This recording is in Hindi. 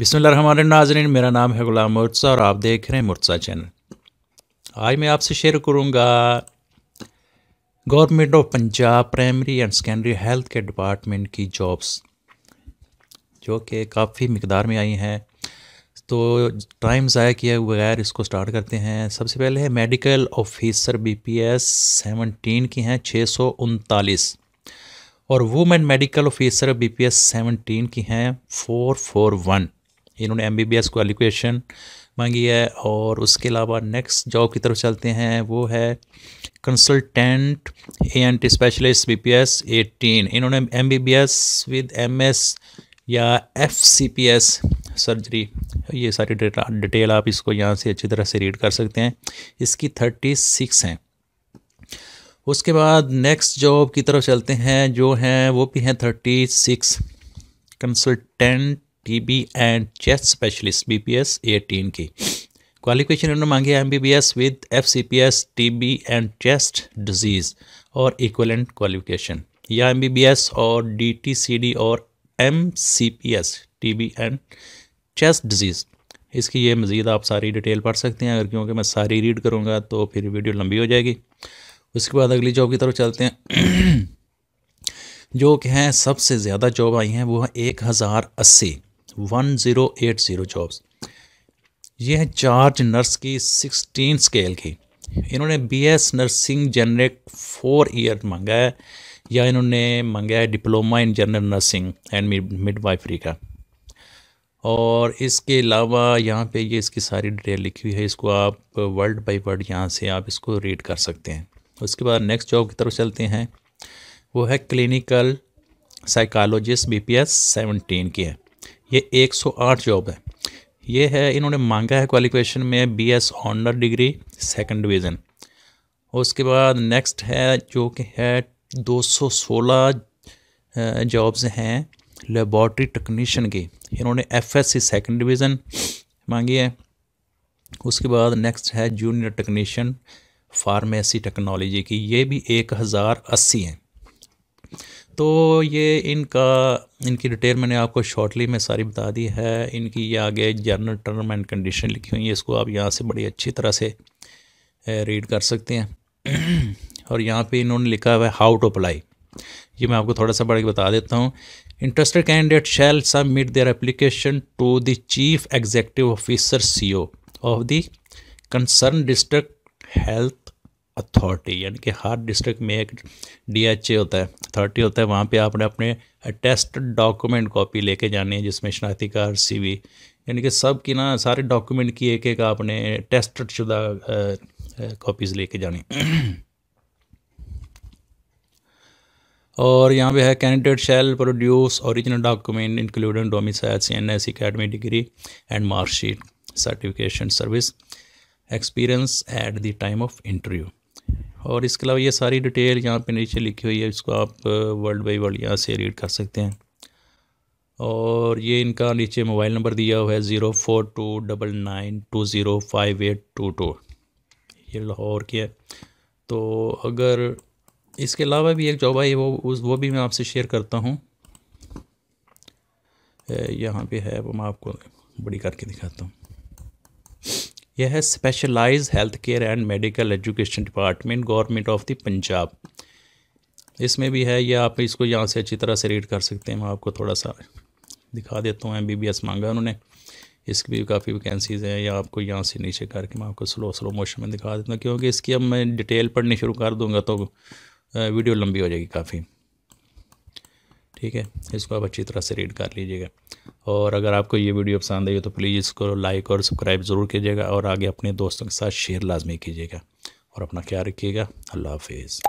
बिस्मिल्लाहमान नाजरीन मेरा नाम है ग़ुलाम मुर्तज़ा और आप देख रहे हैं मुर्तज़ा चैनल आज मैं आपसे शेयर करूँगा government of Punjab primary and secondary health के डिपार्टमेंट की जॉब्स जो कि काफ़ी मकदार में आई हैं तो टाइम ज़ाया किए बगैर इसको स्टार्ट करते हैं सबसे पहले है medical officer B P S seventeen की हैं छः सौ उनतालीस और women medical officer B P S seventeen की हैं फोर फोर वन इन्होंने एम क्वालिफिकेशन मांगी है और उसके अलावा नेक्स्ट जॉब की तरफ चलते हैं वो है consultant E N T specialist B P S eighteen इन्होंने M B B S with M S या F C P S surgery ये सारी डेटा डिटेल आप इसको यहाँ से अच्छी तरह से रीड कर सकते हैं इसकी थर्टी सिक्स हैं उसके बाद नेक्स्ट जॉब की तरफ चलते हैं जो हैं वो भी हैं thirty six consultant TB and chest specialist BPS 18 की क्वालिफिकेशन इन्होंने मांगी M B B S with F C P S T B and chest disease और इक्वलेंट क्वालिफिकेशन या एम बी बी एस और डी टी सी डी और M C P S T B and chest disease इसकी ये मज़ीद आप सारी डिटेल पढ़ सकते हैं अगर क्योंकि मैं सारी रीड करूँगा तो फिर वीडियो लंबी हो जाएगी उसके बाद अगली जॉब की तरफ चलते हैं जो कि हैं सबसे ज़्यादा जॉब आई हैं वो है एक हज़ार अस्सी one zero eight zero jobs ये हैं चार्ज नर्स की सिक्सटीन स्केल की इन्होंने BS nursing general four year मांगा है या इन्होंने मांगा है diploma in general nursing and midwifery का और इसके अलावा यहाँ पे ये इसकी सारी डिटेल लिखी हुई है इसको आप वर्ल्ड बाय वर्ल्ड यहाँ से आप इसको रीड कर सकते हैं उसके बाद नेक्स्ट जॉब की तरफ चलते हैं वो है क्लिनिकल साइकालोजिस्ट बीपीएस 17 की है ये 108 जॉब है ये है इन्होंने मांगा है क्वालिफिकेशन में B S honour degree second division उसके बाद नेक्स्ट है जो कि है 216 जॉब्स हैं लेबॉर्ट्री टेक्नीशियन की इन्होंने F S C second division मांगी है उसके बाद नेक्स्ट है जूनियर टेक्नीशियन फार्मेसी टेक्नोलॉजी की ये भी एक हज़ार अस्सी हैं तो ये इनका इनकी डिटेल मैंने आपको शॉर्टली में सारी बता दी है इनकी ये आगे जर्नल टर्म एंड कंडीशन लिखी हुई है इसको आप यहाँ से बड़ी अच्छी तरह से रीड कर सकते हैं और यहाँ पे इन्होंने लिखा हुआ है हाउ टू अप्लाई ये मैं आपको थोड़ा सा बढ़ के बता देता हूँ interested candidate shall submit their application to the chief executive officer C O of the concern district health authority यानी कि हर डिस्ट्रिक्ट में एक डीएचए होता है अथॉरिटी होता है वहाँ पे आपने अपने अटेस्ट डॉक्यूमेंट कॉपी लेके जानी है जिसमें शनाख्ती सी वी यानी कि सब की ना सारे डॉक्यूमेंट की एक एक आपने टेस्ट शुदा कॉपीज़ लेके जानी और यहाँ पे है candidate shall produce original document including domicile C N S academy degree and marksheet certification service experience at the time of interview और इसके अलावा ये सारी डिटेल यहाँ पे नीचे लिखी हुई है इसको आप वर्ल्ड बाई वर्ल्ड यहाँ से रीड कर सकते हैं और ये इनका नीचे मोबाइल नंबर दिया हुआ है zero four two double nine two zero five eight two two ये लाहौर की है तो अगर इसके अलावा भी एक जॉब आई वो उस वो भी मैं आपसे शेयर करता हूँ यहाँ पे है वो मैं आपको बड़ी करके दिखाता हूँ यह है specialise health care and medical education department government of the Punjab इसमें भी है यह आप इसको यहाँ से अच्छी तरह से रीड कर सकते हैं मैं आपको थोड़ा सा दिखा देता हूँ एम बी बी एस मांगा उन्होंने इसकी भी काफ़ी वैकेंसीज़ हैं या आपको यहाँ से नीचे करके मैं आपको स्लो स्लो मोशन में दिखा देता हूँ क्योंकि इसकी अब मैं डिटेल पढ़नी शुरू कर दूँगा तो वीडियो लंबी हो जाएगी काफ़ी ठीक है इसको आप अच्छी तरह से रीड कर लीजिएगा और अगर आपको ये वीडियो पसंद आई तो प्लीज़ इसको लाइक और सब्सक्राइब ज़रूर कीजिएगा और आगे अपने दोस्तों के साथ शेयर लाजमी कीजिएगा और अपना ख्याल रखिएगा अल्लाह हाफिज़